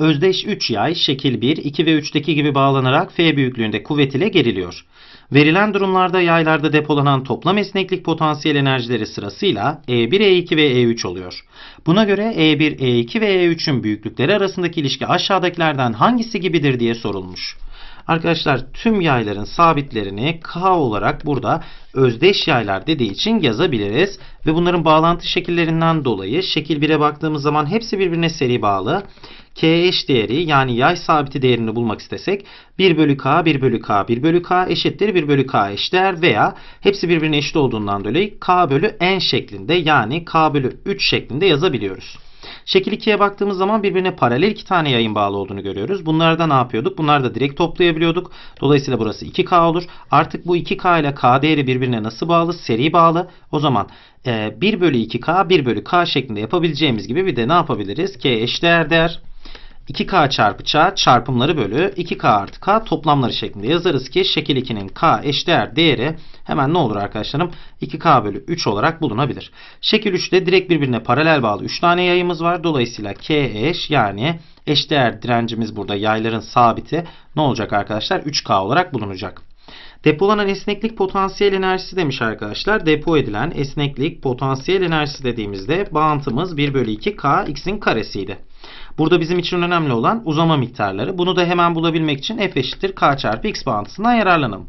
Özdeş 3 yay şekil 1, 2 ve 3'teki gibi bağlanarak F büyüklüğünde kuvvet ile geriliyor. Verilen durumlarda yaylarda depolanan toplam esneklik potansiyel enerjileri sırasıyla E1, E2 ve E3 oluyor. Buna göre E1, E2 ve E3'ün büyüklükleri arasındaki ilişki aşağıdakilerden hangisi gibidir diye sorulmuş. Arkadaşlar tüm yayların sabitlerini K olarak burada özdeş yaylar dediği için yazabiliriz. Ve bunların bağlantı şekillerinden dolayı şekil 1'e baktığımız zaman hepsi birbirine seri bağlı. K eş değeri yani yay sabiti değerini bulmak istesek 1 bölü K 1 bölü K 1 bölü K eşittir 1 bölü K eşdeğer veya hepsi birbirine eşit olduğundan dolayı K bölü N şeklinde yani K bölü 3 şeklinde yazabiliyoruz. Şekil 2'ye baktığımız zaman birbirine paralel iki tane yayın bağlı olduğunu görüyoruz. Bunlarda ne yapıyorduk? Bunları da direkt toplayabiliyorduk. Dolayısıyla burası 2K olur. Artık bu 2K ile K değeri birbirine nasıl bağlı? Seri bağlı. O zaman 1 e, bölü 2K 1 bölü K şeklinde yapabileceğimiz gibi bir de ne yapabiliriz? K eşdeğer değer 2K çarpı Ç çarpımları bölü 2K artı K toplamları şeklinde yazarız ki şekil 2'nin K eşdeğer değeri hemen ne olur arkadaşlarım? 2K bölü 3 olarak bulunabilir. Şekil 3'te direkt birbirine paralel bağlı 3 tane yayımız var. Dolayısıyla K eş yani eşdeğer direncimiz burada yayların sabiti ne olacak arkadaşlar? 3K olarak bulunacak. Depolanan esneklik potansiyel enerjisi demiş arkadaşlar. Depo edilen esneklik potansiyel enerjisi dediğimizde bağıntımız 1 bölü 2 K x'in karesiydi. Burada bizim için önemli olan uzama miktarları. Bunu da hemen bulabilmek için f eşittir k çarpı x bağıntısından yararlanalım.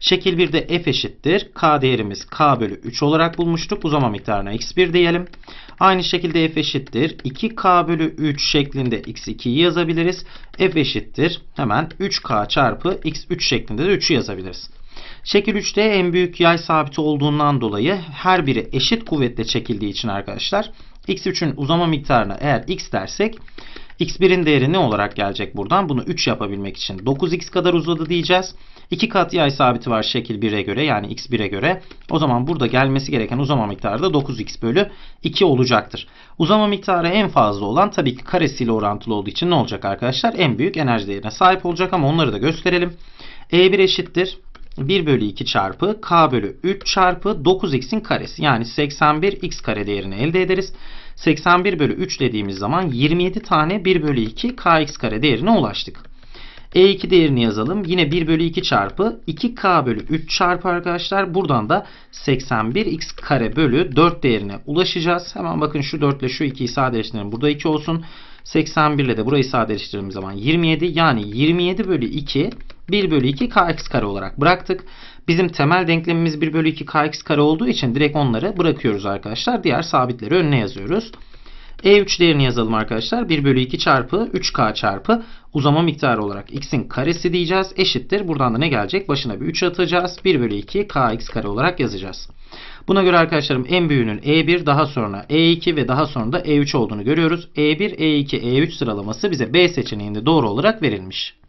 Şekil 1'de f eşittir k değerimiz k bölü 3 olarak bulmuştuk. Uzama miktarına x1 diyelim. Aynı şekilde f eşittir 2k bölü 3 şeklinde x2'yi yazabiliriz. f eşittir hemen 3k çarpı x3 şeklinde de 3'ü yazabiliriz. Şekil 3'te en büyük yay sabiti olduğundan dolayı her biri eşit kuvvetle çekildiği için arkadaşlar x3'ün uzama miktarını eğer x dersek x1'in değeri ne olarak gelecek buradan? Bunu 3 yapabilmek için 9x kadar uzadı diyeceğiz. 2 kat yay sabiti var şekil 1'e göre yani x1'e göre. O zaman burada gelmesi gereken uzama miktarı da 9x bölü 2 olacaktır. Uzama miktarı en fazla olan tabii ki karesiyle orantılı olduğu için ne olacak arkadaşlar? En büyük enerji değerine sahip olacak ama onları da gösterelim. E1 eşittir 1 bölü 2 çarpı k bölü 3 çarpı 9x'in karesi. Yani 81x kare değerini elde ederiz. 81 bölü 3 dediğimiz zaman 27 tane 1 bölü 2 kx kare değerine ulaştık. E2 değerini yazalım. Yine 1 bölü 2 çarpı 2k bölü 3 çarpı arkadaşlar. Buradan da 81x kare bölü 4 değerine ulaşacağız. Hemen bakın şu 4 ile şu 2'yi sadeleştirelim. Burada 2 olsun. 81 ile de burayı sadeleştirdiğimiz zaman 27. Yani 27 bölü 2 1 bölü 2 kx kare olarak bıraktık. Bizim temel denklemimiz 1 bölü 2 kx kare olduğu için direkt onları bırakıyoruz arkadaşlar. Diğer sabitleri önüne yazıyoruz. E3 değerini yazalım arkadaşlar. 1 bölü 2 çarpı 3K çarpı uzama miktarı olarak x'in karesi diyeceğiz. Eşittir. Buradan da ne gelecek? Başına bir 3 atacağız. 1 bölü 2 kx kare olarak yazacağız. Buna göre arkadaşlarım en büyüğünün E1 daha sonra E2 ve daha sonra da E3 olduğunu görüyoruz. E1, E2, E3 sıralaması bize B seçeneğinde doğru olarak verilmiş.